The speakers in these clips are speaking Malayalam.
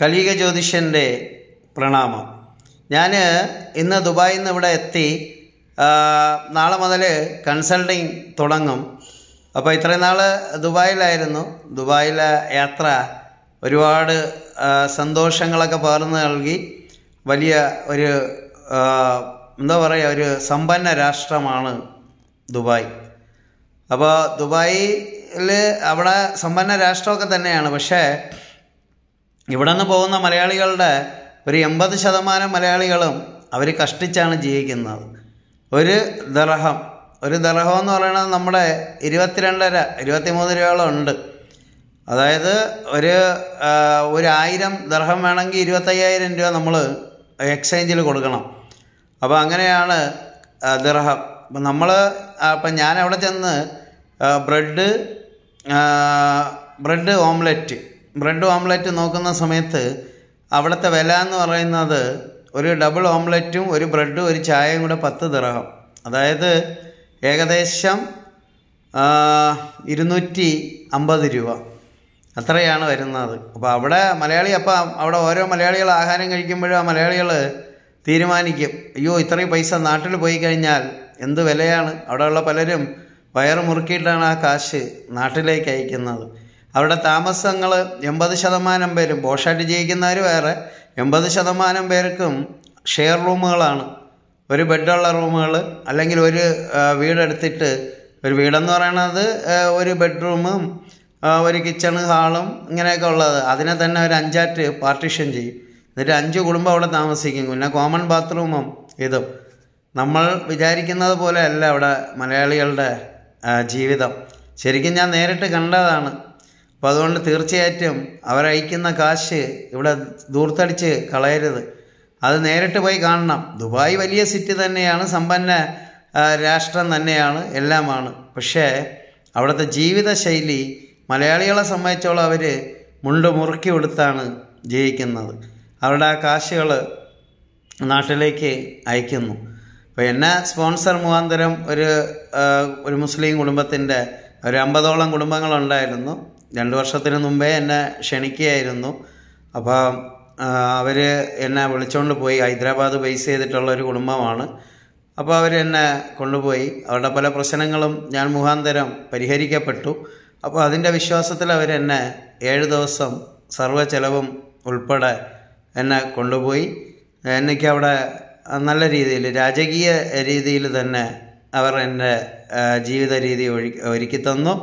കലിക ജ്യോതിഷൻ്റെ പ്രണാമം ഞാൻ ഇന്ന് ദുബായിൽ നിന്ന് ഇവിടെ എത്തി നാളെ മുതൽ കൺസൾട്ടിങ് തുടങ്ങും അപ്പോൾ ഇത്രയും നാൾ ദുബായിലായിരുന്നു ദുബായിലെ യാത്ര ഒരുപാട് സന്തോഷങ്ങളൊക്കെ പകർന്നു നൽകി വലിയ ഒരു എന്താ പറയുക ഒരു സമ്പന്ന രാഷ്ട്രമാണ് ദുബായ് അപ്പോൾ ദുബായിൽ അവിടെ സമ്പന്ന രാഷ്ട്രമൊക്കെ തന്നെയാണ് പക്ഷേ ഇവിടെ നിന്ന് പോകുന്ന മലയാളികളുടെ ഒരു എൺപത് ശതമാനം മലയാളികളും അവർ കഷ്ടിച്ചാണ് ജീവിക്കുന്നത് ഒരു ദർഹം ഒരു ദർഹം എന്ന് പറയുന്നത് നമ്മുടെ ഇരുപത്തിരണ്ടര ഇരുപത്തിമൂന്ന് രൂപയോളം ഉണ്ട് അതായത് ഒരു ഒരു ആയിരം ദർഹം വേണമെങ്കിൽ ഇരുപത്തയ്യായിരം രൂപ നമ്മൾ എക്സ്ചേഞ്ചിൽ കൊടുക്കണം അപ്പോൾ അങ്ങനെയാണ് ദർഹം അപ്പം നമ്മൾ അപ്പം ഞാൻ അവിടെ ചെന്ന് bread bread omelette bread omelette നോക്കുന്ന സമയത്ത് അവിടുത്തെ വില എന്ന് പറയുന്നത് ഒരു ഡബിൾ ഓംലെറ്റും ഒരു ബ്രെഡും ഒരു ചായയും കൂടെ പത്ത് ദിറഹം അതായത് ഏകദേശം ഇരുന്നൂറ്റി അമ്പത് രൂപ അത്രയാണ് വരുന്നത് അപ്പോൾ അവിടെ മലയാളി അപ്പം അവിടെ ഓരോ മലയാളികൾ ആഹാരം കഴിക്കുമ്പോഴും ആ മലയാളികൾ തീരുമാനിക്കും അയ്യോ ഇത്രയും പൈസ നാട്ടിൽ പോയി കഴിഞ്ഞാൽ എന്ത് വിലയാണ് അവിടെയുള്ള പലരും വയറ് മുറുക്കിയിട്ടാണ് ആ കാശ് നാട്ടിലേക്ക് അയക്കുന്നത് അവരുടെ താമസങ്ങൾ എൺപത് ശതമാനം പേരും ബോഷായിട്ട് ജീവിക്കുന്നവർ വേറെ എൺപത് ശതമാനം പേർക്കും ഷെയർ റൂമുകളാണ് ഒരു ബെഡുള്ള റൂമുകൾ അല്ലെങ്കിൽ ഒരു വീടെടുത്തിട്ട് ഒരു വീടെന്ന് പറയണത് ഒരു ബെഡ്റൂമും ഒരു കിച്ചൺ ഹാളും ഇങ്ങനെയൊക്കെ ഉള്ളത് അതിനെ തന്നെ ഒരു അഞ്ചാറ്റ് പാർട്ടീഷൻ ചെയ്യും എന്നിട്ട് അഞ്ച് കുടുംബം അവിടെ താമസിക്കും പിന്നെ കോമൺ ബാത്റൂമും ഇതും നമ്മൾ വിചാരിക്കുന്നത് പോലെയല്ല അവിടെ മലയാളികളുടെ ജീവിതം ശരിക്കും ഞാൻ നേരിട്ട് കണ്ടതാണ് അപ്പോൾ അതുകൊണ്ട് തീർച്ചയായിട്ടും അവരയക്കുന്ന കാശ് ഇവിടെ ദൂർത്തടിച്ച് കളയരുത് അത് നേരിട്ട് പോയി കാണണം ദുബായ് വലിയ സിറ്റി തന്നെയാണ് സമ്പന്ന രാഷ്ട്രം തന്നെയാണ് എല്ലാമാണ് പക്ഷേ അവിടുത്തെ ജീവിതശൈലി മലയാളികളെ സംബന്ധിച്ചോളം അവർ മുണ്ട് മുറുക്കി കൊടുത്താണ് ജീവിക്കുന്നത് അവരുടെ ആ കാശുകൾ നാട്ടിലേക്ക് അയക്കുന്നു അപ്പോൾ എന്നെ സ്പോൺസർ മുഖാന്തരം ഒരു ഒരു മുസ്ലിം കുടുംബത്തിൻ്റെ ഒരു അമ്പതോളം കുടുംബങ്ങളുണ്ടായിരുന്നു രണ്ട് വർഷത്തിന് മുമ്പേ എന്നെ ക്ഷണിക്കുകയായിരുന്നു അപ്പോൾ അവർ എന്നെ വിളിച്ചുകൊണ്ട് പോയി ഹൈദരാബാദ് ബേസ് ചെയ്തിട്ടുള്ള ഒരു കുടുംബമാണ് അപ്പോൾ അവർ എന്നെ കൊണ്ടുപോയി അവരുടെ പല പ്രശ്നങ്ങളും ഞാൻ മുഖാന്തരം പരിഹരിക്കപ്പെട്ടു അപ്പോൾ അതിൻ്റെ വിശ്വാസത്തിൽ അവർ എന്നെ ഏഴ് ദിവസം സർവ്വ ചെലവും ഉൾപ്പെടെ എന്നെ കൊണ്ടുപോയി എനിക്ക് അവിടെ നല്ല രീതിയിൽ രാജകീയ രീതിയിൽ തന്നെ അവർ എൻ്റെ ജീവിത രീതി ഒരുക്കി തന്നു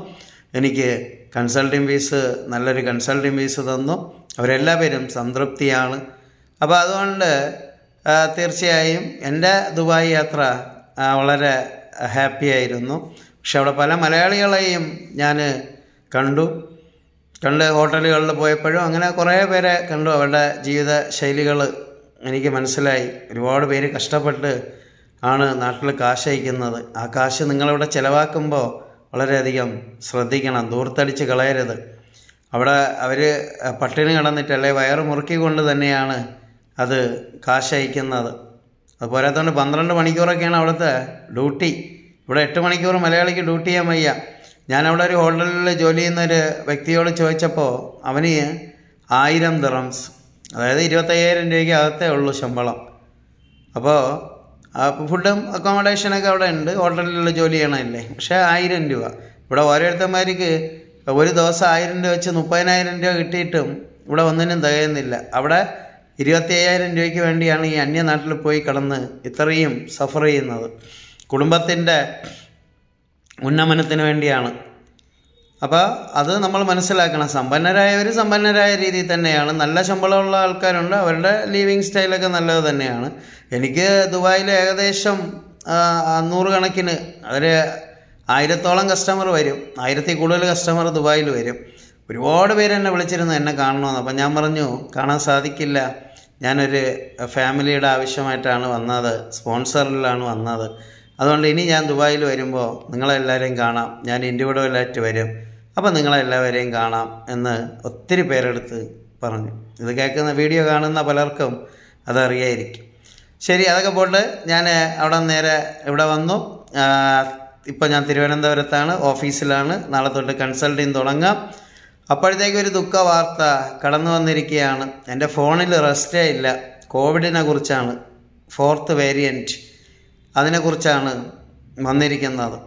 എനിക്ക് കൺസൾട്ടിങ് ഫീസ് നല്ലൊരു കൺസൾട്ടിങ് ഫീസ് തന്നു അവരെല്ലാവരും സംതൃപ്തിയാണ് അപ്പോൾ അതുകൊണ്ട് തീർച്ചയായും എൻ്റെ ദുബായ് യാത്ര വളരെ ഹാപ്പി ആയിരുന്നു പക്ഷെ അവിടെ പല മലയാളികളെയും ഞാൻ കണ്ടു കണ്ട് ഹോട്ടലുകളിൽ പോയപ്പോഴും അങ്ങനെ കുറേ പേരെ കണ്ടു അവരുടെ ജീവിത ശൈലികൾ എനിക്ക് മനസ്സിലായി ഒരുപാട് പേര് കഷ്ടപ്പെട്ട് ആണ് നാട്ടിൽ കാശ് അയക്കുന്നത് ആ കാശ് നിങ്ങളിവിടെ ചിലവാക്കുമ്പോൾ വളരെയധികം ശ്രദ്ധിക്കണം ദൂർത്തടിച്ച് കളയരുത് അവിടെ അവർ പട്ടിണി കിടന്നിട്ടല്ലേ വയറ് മുറുക്കിക്കൊണ്ട് തന്നെയാണ് അത് കാശയക്കുന്നത് അത് പോരാത്തോണ്ട് പന്ത്രണ്ട് മണിക്കൂറൊക്കെയാണ് അവിടുത്തെ ഡ്യൂട്ടി ഇവിടെ എട്ട് മണിക്കൂർ മലയാളിക്ക് ഡ്യൂട്ടി ചെയ്യാൻ വയ്യ ഞാൻ ഒരു ഹോട്ടലിൽ ജോലി ചെയ്യുന്ന ഒരു വ്യക്തിയോട് ചോദിച്ചപ്പോൾ അവന് ആയിരം ദിറംസ് അതായത് ഇരുപത്തയ്യായിരം രൂപയ്ക്ക് അകത്തേ ഉള്ളൂ ശമ്പളം അപ്പോൾ ഫുഡും അക്കോമഡേഷനൊക്കെ അവിടെ ഉണ്ട് ഹോട്ടലിലുള്ള ജോലി ചെയ്യണമല്ലേ പക്ഷേ ആയിരം രൂപ ഇവിടെ ഓരോരുത്തന്മാർക്ക് ഒരു ദിവസം ആയിരം രൂപ വെച്ച് മുപ്പതിനായിരം രൂപ കിട്ടിയിട്ടും ഇവിടെ ഒന്നിനും തികയുന്നില്ല അവിടെ ഇരുപത്തി അയ്യായിരം രൂപയ്ക്ക് വേണ്ടിയാണ് ഈ അന്യനാട്ടിൽ പോയി കടന്ന് ഇത്രയും സഫർ ചെയ്യുന്നത് കുടുംബത്തിൻ്റെ ഉന്നമനത്തിന് വേണ്ടിയാണ് അപ്പോൾ അത് നമ്മൾ മനസ്സിലാക്കണം സമ്പന്നരായവർ സമ്പന്നരായ രീതിയിൽ തന്നെയാണ് നല്ല ശമ്പളമുള്ള ആൾക്കാരുണ്ട് അവരുടെ ലിവിങ് സ്റ്റൈലൊക്കെ നല്ലത് തന്നെയാണ് എനിക്ക് ദുബായിൽ ഏകദേശം കണക്കിന് ഒരു ആയിരത്തോളം കസ്റ്റമർ വരും ആയിരത്തി കൂടുതൽ കസ്റ്റമർ ദുബായിൽ വരും ഒരുപാട് പേര് എന്നെ വിളിച്ചിരുന്നു എന്നെ കാണണമെന്ന് അപ്പം ഞാൻ പറഞ്ഞു കാണാൻ സാധിക്കില്ല ഞാനൊരു ഫാമിലിയുടെ ആവശ്യമായിട്ടാണ് വന്നത് സ്പോൺസറിലാണ് വന്നത് അതുകൊണ്ട് ഇനി ഞാൻ ദുബായിൽ വരുമ്പോൾ നിങ്ങളെല്ലാവരെയും കാണാം ഞാൻ ഇൻഡിവിഡുവലായിട്ട് വരും അപ്പോൾ നിങ്ങളെല്ലാവരെയും കാണാം എന്ന് ഒത്തിരി പേരെടുത്ത് പറഞ്ഞു ഇത് കേൾക്കുന്ന വീഡിയോ കാണുന്ന പലർക്കും അതറിയായിരിക്കും ശരി അതൊക്കെ പോയിട്ട് ഞാൻ അവിടെ നേരെ ഇവിടെ വന്നു ഇപ്പോൾ ഞാൻ തിരുവനന്തപുരത്താണ് ഓഫീസിലാണ് നാളെ തൊട്ട് കൺസൾട്ടിങ് തുടങ്ങാം അപ്പോഴത്തേക്കും ഒരു ദുഃഖ വാർത്ത കടന്നു വന്നിരിക്കുകയാണ് എൻ്റെ ഫോണിൽ റെസ്റ്റേ ഇല്ല കോവിഡിനെ കുറിച്ചാണ് ഫോർത്ത് വേരിയൻറ്റ് അതിനെക്കുറിച്ചാണ് വന്നിരിക്കുന്നത്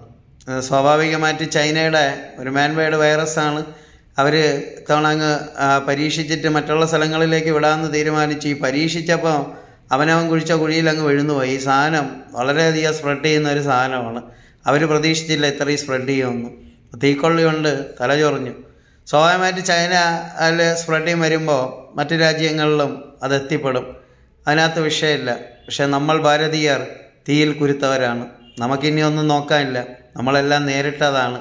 സ്വാഭാവികമായിട്ട് ചൈനയുടെ ഒരു മാൻമേഡ് വൈറസാണ് അവർ ഇത്തവണ അങ്ങ് പരീക്ഷിച്ചിട്ട് മറ്റുള്ള സ്ഥലങ്ങളിലേക്ക് വിടാമെന്ന് തീരുമാനിച്ച് ഈ പരീക്ഷിച്ചപ്പോൾ അവനവൻ കുഴിച്ച കുഴിയിൽ അങ്ങ് പോയി ഈ സാധനം വളരെയധികം സ്പ്രെഡ് ചെയ്യുന്ന ഒരു സാധനമാണ് അവർ പ്രതീക്ഷിച്ചില്ല ഇത്രയും സ്പ്രെഡ് ചെയ്യുമെന്ന് തീക്കൊള്ളി കൊണ്ട് തലചൊറിഞ്ഞു സ്വാഭാവികമായിട്ട് ചൈന അതിൽ സ്പ്രെഡ് ചെയ്യും വരുമ്പോൾ മറ്റു രാജ്യങ്ങളിലും അത് അതിനകത്ത് വിഷയമില്ല പക്ഷേ നമ്മൾ ഭാരതീയർ തീയിൽ കുരുത്തവരാണ് നമുക്കിനി ഒന്നും നോക്കാനില്ല നമ്മളെല്ലാം നേരിട്ടതാണ്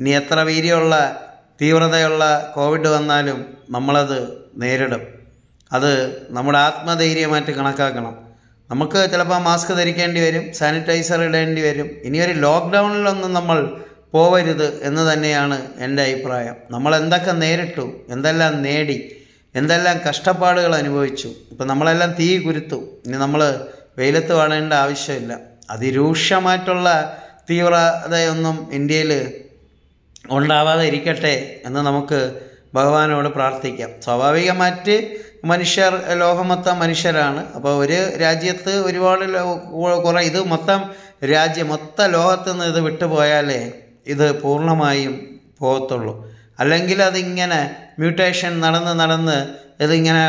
ഇനി എത്ര വീര്യമുള്ള തീവ്രതയുള്ള കോവിഡ് വന്നാലും നമ്മളത് നേരിടും അത് നമ്മുടെ ആത്മധൈര്യമായിട്ട് കണക്കാക്കണം നമുക്ക് ചിലപ്പോൾ മാസ്ക് ധരിക്കേണ്ടി വരും സാനിറ്റൈസർ ഇടേണ്ടി വരും ഇനി ഒരു ലോക്ക്ഡൗണിലൊന്നും നമ്മൾ പോവരുത് എന്ന് തന്നെയാണ് എൻ്റെ അഭിപ്രായം നമ്മൾ എന്തൊക്കെ നേരിട്ടു എന്തെല്ലാം നേടി എന്തെല്ലാം കഷ്ടപ്പാടുകൾ അനുഭവിച്ചു ഇപ്പം നമ്മളെല്ലാം തീ കുരുത്തു ഇനി നമ്മൾ വെയിലത്ത് വളരേണ്ട ആവശ്യമില്ല അതിരൂക്ഷമായിട്ടുള്ള തീവ്രതയൊന്നും ഇന്ത്യയിൽ ഉണ്ടാവാതെ ഇരിക്കട്ടെ എന്ന് നമുക്ക് ഭഗവാനോട് പ്രാർത്ഥിക്കാം സ്വാഭാവികമായിട്ട് മനുഷ്യർ ലോകം മനുഷ്യരാണ് അപ്പോൾ ഒരു രാജ്യത്ത് ഒരുപാട് കുറേ ഇത് മൊത്തം രാജ്യം മൊത്ത ലോകത്ത് നിന്ന് ഇത് വിട്ടുപോയാലേ ഇത് പൂർണ്ണമായും പോകത്തുള്ളൂ അല്ലെങ്കിൽ അതിങ്ങനെ മ്യൂട്ടേഷൻ നടന്ന് നടന്ന് ഇതിങ്ങനെ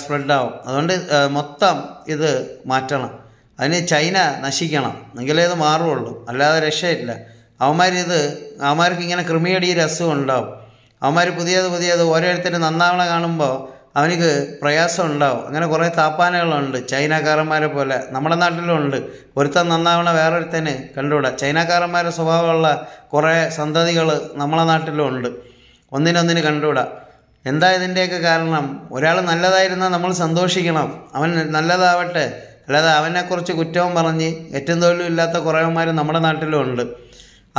സ്പ്രെഡാവും അതുകൊണ്ട് മൊത്തം ഇത് മാറ്റണം അതിന് ചൈന നശിക്കണം എങ്കിലേ ഇത് മാറുള്ളൂ അല്ലാതെ രക്ഷയില്ല അവന്മാരിത് അവന്മാർക്ക് ഇങ്ങനെ കൃമിയടി രസവും ഉണ്ടാവും അവന്മാർ പുതിയത് പുതിയത് ഓരോരുത്തർ നന്നാവണ കാണുമ്പോൾ അവനിക്ക് പ്രയാസം ഉണ്ടാവും അങ്ങനെ കുറേ താപ്പാനകളുണ്ട് ചൈനക്കാരന്മാരെ പോലെ നമ്മുടെ നാട്ടിലും ഉണ്ട് ഒരുത്തൻ നന്നാവണ വേറൊരുത്തന് കണ്ടുകൂടാ ചൈനക്കാരന്മാരുടെ സ്വഭാവമുള്ള കുറേ സന്തതികൾ നമ്മളെ നാട്ടിലും ഉണ്ട് ഒന്നിനൊന്നിന് കണ്ടുകൂടാ എന്താ ഇതിൻ്റെയൊക്കെ കാരണം ഒരാൾ നല്ലതായിരുന്നാൽ നമ്മൾ സന്തോഷിക്കണം അവൻ നല്ലതാവട്ടെ അല്ലാതെ അവനെക്കുറിച്ച് കുറ്റവും പറഞ്ഞ് ഏറ്റവും തൊഴിലും ഇല്ലാത്ത കുറേമാർ നമ്മുടെ ഉണ്ട്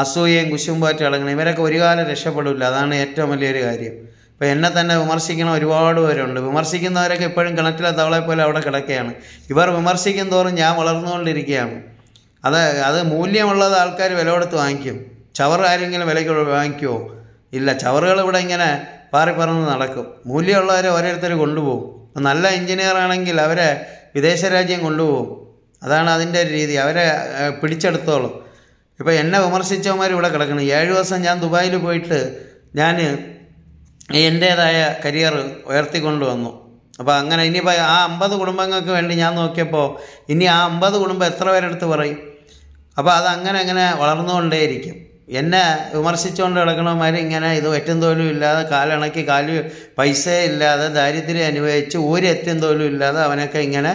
അസൂയയും കുശുമ്പാറ്റും ഇളങ്ങണം ഇവരൊക്കെ ഒരു കാലം രക്ഷപ്പെടില്ല അതാണ് ഏറ്റവും വലിയൊരു കാര്യം ഇപ്പോൾ എന്നെ തന്നെ വിമർശിക്കണ ഒരുപാട് പേരുണ്ട് വിമർശിക്കുന്നവരൊക്കെ ഇപ്പോഴും കിണറ്റിലെ തവളെ പോലെ അവിടെ കിടക്കുകയാണ് ഇവർ വിമർശിക്കും തോറും ഞാൻ വളർന്നുകൊണ്ടിരിക്കുകയാണ് അത് അത് മൂല്യമുള്ളത് ആൾക്കാർ വില കൊടുത്ത് വാങ്ങിക്കും ചവർ ആരെങ്കിലും വിലയ്ക്ക് വാങ്ങിക്കുമോ ഇല്ല ചവറുകൾ ഇവിടെ ഇങ്ങനെ പാറിപ്പറന്ന് നടക്കും മൂല്യമുള്ളവരെ ഓരോരുത്തർ കൊണ്ടുപോകും നല്ല എഞ്ചിനീയർ ആണെങ്കിൽ അവരെ വിദേശ രാജ്യം കൊണ്ടുപോകും അതാണ് അതിൻ്റെ ഒരു രീതി അവരെ പിടിച്ചെടുത്തോളും ഇപ്പോൾ എന്നെ വിമർശിച്ചവന്മാർ ഇവിടെ കിടക്കണം ഏഴു ദിവസം ഞാൻ ദുബായിൽ പോയിട്ട് ഞാൻ എൻ്റേതായ കരിയർ ഉയർത്തിക്കൊണ്ട് വന്നു അപ്പോൾ അങ്ങനെ ഇനിയിപ്പോൾ ആ അമ്പത് കുടുംബങ്ങൾക്ക് വേണ്ടി ഞാൻ നോക്കിയപ്പോൾ ഇനി ആ അമ്പത് കുടുംബം എത്ര പേരെടുത്ത് പറയും അപ്പോൾ അത് അങ്ങനെ അങ്ങനെ വളർന്നുകൊണ്ടേയിരിക്കും എന്നെ വിമർശിച്ചുകൊണ്ട് കിടക്കണമാർ ഇങ്ങനെ ഇത് ഒറ്റം തോലും ഇല്ലാതെ കാലിണക്കി കാല് പൈസ ഇല്ലാതെ ദാരിദ്ര്യം അനുഭവിച്ച് ഒരു എറ്റും തോലും ഇല്ലാതെ അവനൊക്കെ ഇങ്ങനെ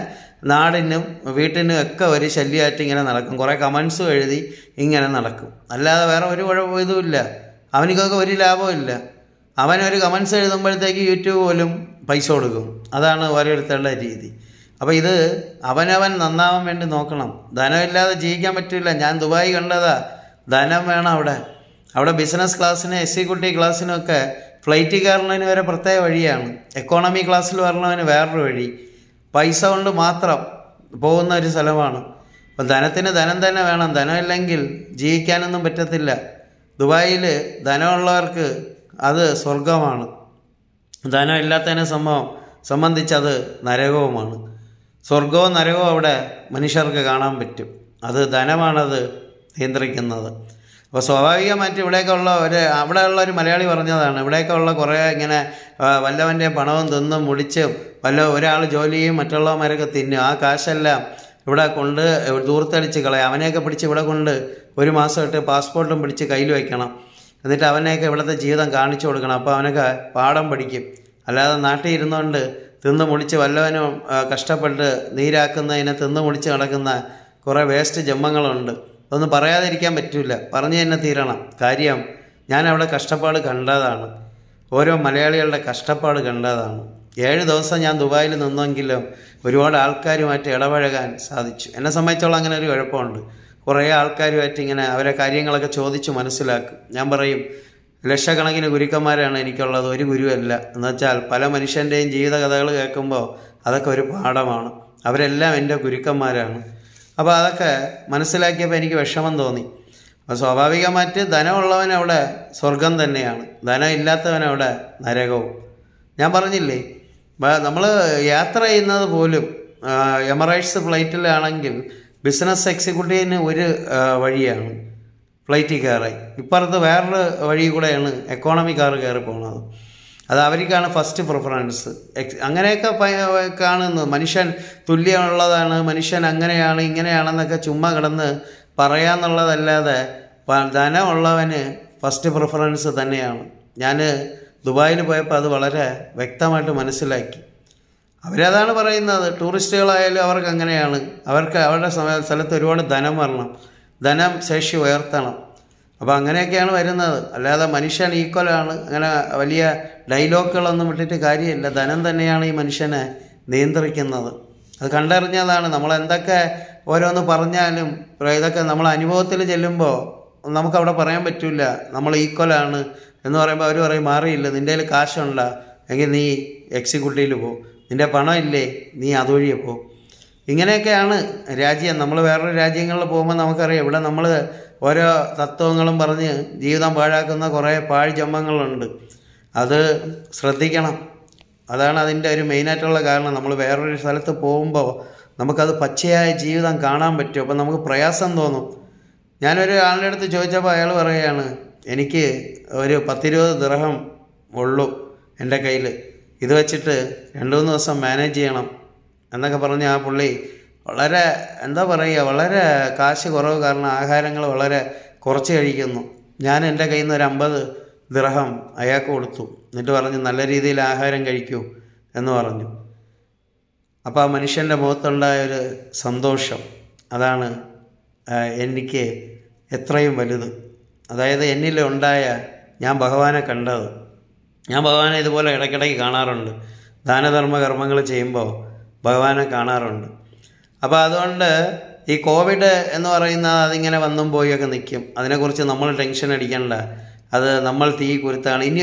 നാടിനും വീട്ടിനും ഒക്കെ ഒരു ശല്യമായിട്ട് ഇങ്ങനെ നടക്കും കുറേ കമൻസും എഴുതി ഇങ്ങനെ നടക്കും അല്ലാതെ വേറെ ഒരു കുഴപ്പം ഇതുമില്ല അവനിക്കൊക്കെ ഒരു ലാഭമില്ല അവനൊരു കമൻസ് എഴുതുമ്പോഴത്തേക്ക് യൂട്യൂബ് പോലും പൈസ കൊടുക്കും അതാണ് ഓരോരുത്തരുടെ രീതി അപ്പോൾ ഇത് അവനവൻ നന്നാവാൻ വേണ്ടി നോക്കണം ധനമില്ലാതെ ജീവിക്കാൻ പറ്റില്ല ഞാൻ ദുബായി കണ്ടതാണ് ധനം വേണം അവിടെ അവിടെ ബിസിനസ് ക്ലാസ്സിന് കുട്ടി ക്ലാസ്സിനൊക്കെ ഫ്ലൈറ്റ് കയറുന്നതിന് വരെ പ്രത്യേക വഴിയാണ് എക്കോണമി ക്ലാസ്സിൽ വരണതിന് വേറൊരു വഴി പൈസ കൊണ്ട് മാത്രം പോകുന്ന ഒരു സ്ഥലമാണ് അപ്പം ധനത്തിന് ധനം തന്നെ വേണം ധനമില്ലെങ്കിൽ ജീവിക്കാനൊന്നും പറ്റത്തില്ല ദുബായിൽ ധനമുള്ളവർക്ക് അത് സ്വർഗമാണ് ധനമില്ലാത്തതിനെ സംഭവം സംബന്ധിച്ചത് നരകവുമാണ് സ്വർഗവും നരകവും അവിടെ മനുഷ്യർക്ക് കാണാൻ പറ്റും അത് ധനമാണത് നിയന്ത്രിക്കുന്നത് അപ്പോൾ സ്വാഭാവികമായിട്ട് ഇവിടെയൊക്കെ ഉള്ള ഒരു അവിടെയുള്ള ഒരു മലയാളി പറഞ്ഞതാണ് ഇവിടെയൊക്കെ ഉള്ള കുറേ ഇങ്ങനെ വല്ലവൻ്റെ പണവും തിന്നും മുടിച്ചും വല്ല ഒരാൾ ജോലിയും മറ്റുള്ളവന്മാരൊക്കെ തിന്നും ആ കാശെല്ലാം ഇവിടെ കൊണ്ട് ദൂർത്തടിച്ച് കളയാം അവനെയൊക്കെ പിടിച്ച് ഇവിടെ കൊണ്ട് ഒരു മാസമായിട്ട് പാസ്പോർട്ടും പിടിച്ച് കയ്യിൽ വയ്ക്കണം എന്നിട്ട് അവനെയൊക്കെ ഇവിടുത്തെ ജീവിതം കാണിച്ചു കൊടുക്കണം അപ്പോൾ അവനൊക്കെ പാഠം പഠിക്കും അല്ലാതെ നാട്ടിൽ ഇരുന്നുകൊണ്ട് തിന്ന് മുടിച്ച് വല്ലവനും കഷ്ടപ്പെട്ട് നീരാക്കുന്നതിനെ തിന്ന് മുടിച്ച് നടക്കുന്ന കുറേ വേസ്റ്റ് ജമ്മങ്ങളുണ്ട് അതൊന്നും പറയാതിരിക്കാൻ പറ്റില്ല പറഞ്ഞു തന്നെ തീരണം കാര്യം ഞാൻ അവിടെ കഷ്ടപ്പാട് കണ്ടതാണ് ഓരോ മലയാളികളുടെ കഷ്ടപ്പാട് കണ്ടതാണ് ഏഴ് ദിവസം ഞാൻ ദുബായിൽ നിന്നെങ്കിലും ഒരുപാട് ആൾക്കാരുമായിട്ട് ഇടപഴകാൻ സാധിച്ചു എന്നെ സംബന്ധിച്ചോളം അങ്ങനെ ഒരു കുഴപ്പമുണ്ട് കുറേ ആൾക്കാരുമായിട്ട് ഇങ്ങനെ അവരെ കാര്യങ്ങളൊക്കെ ചോദിച്ച് മനസ്സിലാക്കും ഞാൻ പറയും ലക്ഷക്കണക്കിന് ഗുരുക്കന്മാരാണ് എനിക്കുള്ളത് ഒരു ഗുരുവല്ല എന്നുവെച്ചാൽ പല മനുഷ്യൻ്റെയും ജീവിതകഥകൾ കേൾക്കുമ്പോൾ അതൊക്കെ ഒരു പാഠമാണ് അവരെല്ലാം എൻ്റെ ഗുരുക്കന്മാരാണ് അപ്പോൾ അതൊക്കെ മനസ്സിലാക്കിയപ്പോൾ എനിക്ക് വിഷമം തോന്നി അപ്പോൾ സ്വാഭാവികമായിട്ട് ധനമുള്ളവനവിടെ അവിടെ സ്വർഗം തന്നെയാണ് ധനം ഇല്ലാത്തവൻ അവിടെ നരകവും ഞാൻ പറഞ്ഞില്ലേ നമ്മൾ യാത്ര ചെയ്യുന്നത് പോലും എമറൈറ്റ്സ് ഫ്ലൈറ്റിലാണെങ്കിൽ ബിസിനസ് എക്സിക്യൂട്ടീവിന് ഒരു വഴിയാണ് ഫ്ലൈറ്റിൽ കയറി ഇപ്പുറത്ത് വേറൊരു വഴി കൂടെയാണ് എക്കോണമി കാർ കയറി പോകുന്നത് അത് അവർക്കാണ് ഫസ്റ്റ് പ്രിഫറൻസ് അങ്ങനെയൊക്കെ കാണുന്നു മനുഷ്യൻ തുല്യമുള്ളതാണ് മനുഷ്യൻ അങ്ങനെയാണ് ഇങ്ങനെയാണെന്നൊക്കെ ചുമ്മാ കിടന്ന് പറയാന്നുള്ളതല്ലാതെ ധനമുള്ളവന് ഫസ്റ്റ് പ്രിഫറൻസ് തന്നെയാണ് ഞാൻ ദുബായിൽ പോയപ്പോൾ അത് വളരെ വ്യക്തമായിട്ട് മനസ്സിലാക്കി അവരതാണ് പറയുന്നത് ടൂറിസ്റ്റുകളായാലും അവർക്ക് അങ്ങനെയാണ് അവർക്ക് അവരുടെ സ്ഥലത്ത് ഒരുപാട് ധനം വരണം ധനം ശേഷി ഉയർത്തണം അപ്പം അങ്ങനെയൊക്കെയാണ് വരുന്നത് അല്ലാതെ മനുഷ്യൻ ഈക്വലാണ് അങ്ങനെ വലിയ ഡയലോഗുകളൊന്നും വിട്ടിട്ട് കാര്യമില്ല ധനം തന്നെയാണ് ഈ മനുഷ്യനെ നിയന്ത്രിക്കുന്നത് അത് കണ്ടറിഞ്ഞതാണ് നമ്മൾ എന്തൊക്കെ ഓരോന്ന് പറഞ്ഞാലും ഇതൊക്കെ നമ്മൾ അനുഭവത്തിൽ ചെല്ലുമ്പോൾ നമുക്കവിടെ പറയാൻ പറ്റില്ല നമ്മൾ ഈക്വലാണ് എന്ന് പറയുമ്പോൾ അവർ പറയും മാറിയില്ല നിൻ്റെ കയ്യിൽ കാശുണ്ട എങ്കിൽ നീ എക്സിക്യൂട്ടീവിൽ പോ നിൻ്റെ പണം ഇല്ലേ നീ അതുവഴിയെ പോ ഇങ്ങനെയൊക്കെയാണ് രാജ്യം നമ്മൾ വേറൊരു രാജ്യങ്ങളിൽ പോകുമ്പോൾ നമുക്കറിയാം ഇവിടെ നമ്മൾ ഓരോ തത്വങ്ങളും പറഞ്ഞ് ജീവിതം പാഴാക്കുന്ന കുറേ പാഴ്ജന്മങ്ങളുണ്ട് അത് ശ്രദ്ധിക്കണം അതാണ് അതിൻ്റെ ഒരു മെയിനായിട്ടുള്ള കാരണം നമ്മൾ വേറൊരു സ്ഥലത്ത് പോകുമ്പോൾ നമുക്കത് പച്ചയായ ജീവിതം കാണാൻ പറ്റും അപ്പം നമുക്ക് പ്രയാസം തോന്നും ഞാനൊരു ആളുടെ അടുത്ത് ചോദിച്ചപ്പോൾ അയാൾ പറയുകയാണ് എനിക്ക് ഒരു പത്തിരുപത് ദൃഹം ഉള്ളൂ എൻ്റെ കയ്യിൽ ഇത് വെച്ചിട്ട് രണ്ട് മൂന്ന് ദിവസം മാനേജ് ചെയ്യണം എന്നൊക്കെ പറഞ്ഞ് ആ പുള്ളി വളരെ എന്താ പറയുക വളരെ കാശ് കുറവ് കാരണം ആഹാരങ്ങൾ വളരെ കുറച്ച് കഴിക്കുന്നു ഞാൻ എൻ്റെ കയ്യിൽ നിന്ന് ഒരു അമ്പത് ദിർഹം അയാൾക്ക് കൊടുത്തു എന്നിട്ട് പറഞ്ഞു നല്ല രീതിയിൽ ആഹാരം കഴിക്കൂ എന്ന് പറഞ്ഞു അപ്പോൾ ആ മനുഷ്യൻ്റെ മുഖത്തുണ്ടായൊരു ഒരു സന്തോഷം അതാണ് എനിക്ക് എത്രയും വലുത് അതായത് എന്നിൽ ഉണ്ടായ ഞാൻ ഭഗവാനെ കണ്ടത് ഞാൻ ഭഗവാനെ ഇതുപോലെ ഇടയ്ക്കിടയ്ക്ക് കാണാറുണ്ട് ദാനധർമ്മ കർമ്മങ്ങൾ ചെയ്യുമ്പോൾ ഭഗവാനെ കാണാറുണ്ട് അപ്പോൾ അതുകൊണ്ട് ഈ കോവിഡ് എന്ന് പറയുന്ന അതിങ്ങനെ വന്നും പോയൊക്കെ നിൽക്കും അതിനെക്കുറിച്ച് നമ്മൾ ടെൻഷൻ അടിക്കണ്ട അത് നമ്മൾ തീ കുരുത്താണ് ഇനി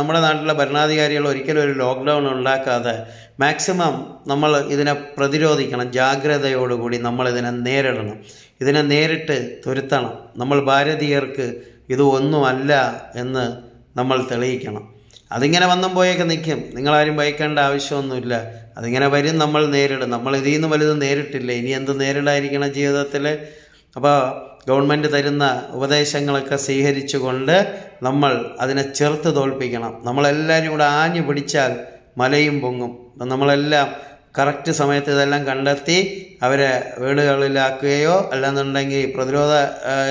നമ്മുടെ നാട്ടിലെ ഭരണാധികാരികൾ ഒരിക്കലും ഒരു ലോക്ക്ഡൗൺ ഉണ്ടാക്കാതെ മാക്സിമം നമ്മൾ ഇതിനെ പ്രതിരോധിക്കണം ജാഗ്രതയോടുകൂടി നമ്മൾ ഇതിനെ നേരിടണം ഇതിനെ നേരിട്ട് തുരുത്തണം നമ്മൾ ഭാരതീയർക്ക് ഇത് ഒന്നുമല്ല എന്ന് നമ്മൾ തെളിയിക്കണം അതിങ്ങനെ വന്നും പോയൊക്കെ നിൽക്കും നിങ്ങളാരും ഭയക്കേണ്ട ആവശ്യമൊന്നുമില്ല അതിങ്ങനെ വരും നമ്മൾ നേരിടും നമ്മൾ ഇതിൽ നിന്ന് വലുത് നേരിട്ടില്ല ഇനി എന്ത് നേരിടായിരിക്കണം ജീവിതത്തിൽ അപ്പോൾ ഗവൺമെൻറ് തരുന്ന ഉപദേശങ്ങളൊക്കെ സ്വീകരിച്ചുകൊണ്ട് നമ്മൾ അതിനെ ചെറുത്ത് തോൽപ്പിക്കണം നമ്മളെല്ലാവരും കൂടെ ആഞ്ഞു പിടിച്ചാൽ മലയും പൊങ്ങും നമ്മളെല്ലാം കറക്റ്റ് സമയത്ത് ഇതെല്ലാം കണ്ടെത്തി അവരെ വീടുകളിലാക്കുകയോ അല്ലാന്നുണ്ടെങ്കിൽ പ്രതിരോധ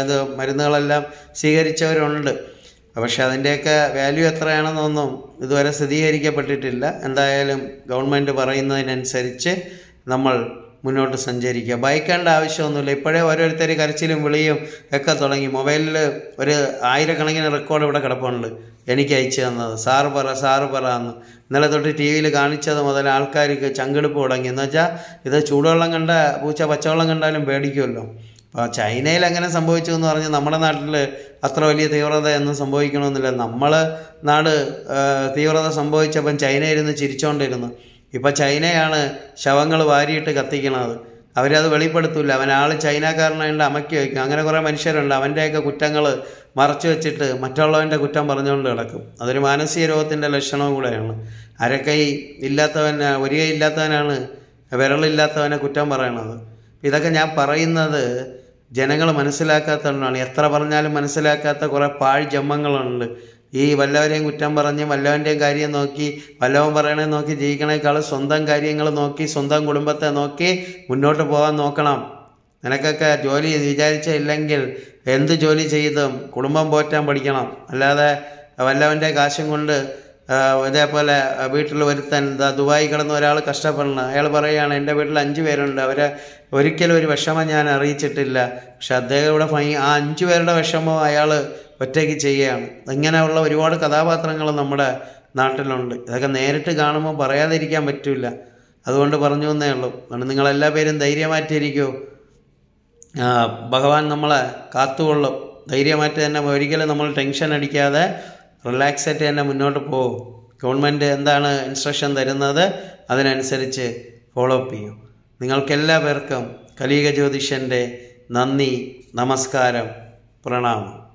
ഇത് മരുന്നുകളെല്ലാം സ്വീകരിച്ചവരുണ്ട് പക്ഷേ അതിൻ്റെയൊക്കെ വാല്യൂ എത്രയാണെന്നൊന്നും ഇതുവരെ സ്ഥിരീകരിക്കപ്പെട്ടിട്ടില്ല എന്തായാലും ഗവൺമെൻറ് പറയുന്നതിനനുസരിച്ച് നമ്മൾ മുന്നോട്ട് സഞ്ചരിക്കുക ബൈക്കേണ്ട ആവശ്യമൊന്നുമില്ല ഇപ്പോഴേ ഓരോരുത്തർ കരച്ചിലും വിളിയും ഒക്കെ തുടങ്ങി മൊബൈലിൽ ഒരു ആയിരക്കണക്കിന് റെക്കോർഡ് ഇവിടെ കിടപ്പുണ്ട് എനിക്ക് അയച്ചു തന്നത് സാറ് പറ സാറ് പറ എന്ന് ഇന്നലെ തൊട്ട് ടി വിയിൽ കാണിച്ചത് മുതൽ ആൾക്കാർക്ക് ചങ്കെടുപ്പ് തുടങ്ങി എന്ന് വെച്ചാൽ ഇത് ചൂടുവെള്ളം കണ്ട പൂച്ച പച്ചവെള്ളം കണ്ടാലും പേടിക്കുമല്ലോ ഇപ്പോൾ ചൈനയിൽ അങ്ങനെ സംഭവിച്ചു എന്ന് പറഞ്ഞാൽ നമ്മുടെ നാട്ടിൽ അത്ര വലിയ തീവ്രത ഒന്നും സംഭവിക്കണമെന്നില്ല നമ്മൾ നാട് തീവ്രത സംഭവിച്ചപ്പം ചൈനയിരുന്ന് ചിരിച്ചുകൊണ്ടിരുന്നു ഇപ്പോൾ ചൈനയാണ് ശവങ്ങൾ വാരിയിട്ട് കത്തിക്കണത് അവരത് വെളിപ്പെടുത്തില്ല അവൻ ആൾ ചൈനക്കാരനായിട്ട് അമക്കി വയ്ക്കും അങ്ങനെ കുറേ മനുഷ്യരുണ്ട് അവൻ്റെയൊക്കെ കുറ്റങ്ങൾ മറച്ചു വെച്ചിട്ട് മറ്റുള്ളവൻ്റെ കുറ്റം പറഞ്ഞുകൊണ്ട് കിടക്കും അതൊരു മാനസിക രോഗത്തിൻ്റെ ലക്ഷണവും കൂടെയാണ് അരക്കൈ ഇല്ലാത്തവൻ കൈ ഇല്ലാത്തവനാണ് വിരളില്ലാത്തവനെ കുറ്റം പറയണത് ഇതൊക്കെ ഞാൻ പറയുന്നത് ജനങ്ങൾ മനസ്സിലാക്കാത്തതുകൊണ്ടാണ് എത്ര പറഞ്ഞാലും മനസ്സിലാക്കാത്ത കുറേ പാഴ് ജമ്മങ്ങളുണ്ട് ഈ വല്ലവരെയും കുറ്റം പറഞ്ഞ് വല്ലവൻ്റെയും കാര്യം നോക്കി വല്ലവൻ പറയണേ നോക്കി ജീവിക്കണേക്കാൾ സ്വന്തം കാര്യങ്ങൾ നോക്കി സ്വന്തം കുടുംബത്തെ നോക്കി മുന്നോട്ട് പോകാൻ നോക്കണം നിനക്കൊക്കെ ജോലി വിചാരിച്ചില്ലെങ്കിൽ എന്ത് ജോലി ചെയ്തും കുടുംബം പോറ്റാൻ പഠിക്കണം അല്ലാതെ വല്ലവൻ്റെ കാശും കൊണ്ട് ഇതേപോലെ വീട്ടിൽ വരുത്താൻ എന്താ ദുബായി കിടന്ന ഒരാൾ കഷ്ടപ്പെടണം അയാൾ പറയുകയാണ് എൻ്റെ വീട്ടിൽ അഞ്ച് പേരുണ്ട് അവരെ ഒരിക്കലും ഒരു വിഷമം ഞാൻ അറിയിച്ചിട്ടില്ല പക്ഷെ അദ്ദേഹം ഇവിടെ ഭയ ആ അഞ്ച് പേരുടെ വിഷമം അയാൾ ഒറ്റയ്ക്ക് ചെയ്യുകയാണ് ഇങ്ങനെയുള്ള ഒരുപാട് കഥാപാത്രങ്ങൾ നമ്മുടെ നാട്ടിലുണ്ട് ഇതൊക്കെ നേരിട്ട് കാണുമ്പോൾ പറയാതിരിക്കാൻ പറ്റില്ല അതുകൊണ്ട് പറഞ്ഞു എന്നേ ഉള്ളൂ അതുകൊണ്ട് നിങ്ങളെല്ലാ പേരും ധൈര്യമായിട്ടിരിക്കൂ ഭഗവാൻ നമ്മളെ കാത്തുകൊള്ളും ധൈര്യമായിട്ട് തന്നെ ഒരിക്കലും നമ്മൾ ടെൻഷൻ അടിക്കാതെ റിലാക്സ് ആയിട്ട് തന്നെ മുന്നോട്ട് പോകും ഗവൺമെൻറ് എന്താണ് ഇൻസ്ട്രക്ഷൻ തരുന്നത് അതിനനുസരിച്ച് ഫോളോ അപ്പ് ചെയ്യും നിങ്ങൾക്കെല്ലാ പേർക്കും കലീക ജ്യോതിഷൻ്റെ നന്ദി നമസ്കാരം പ്രണാമം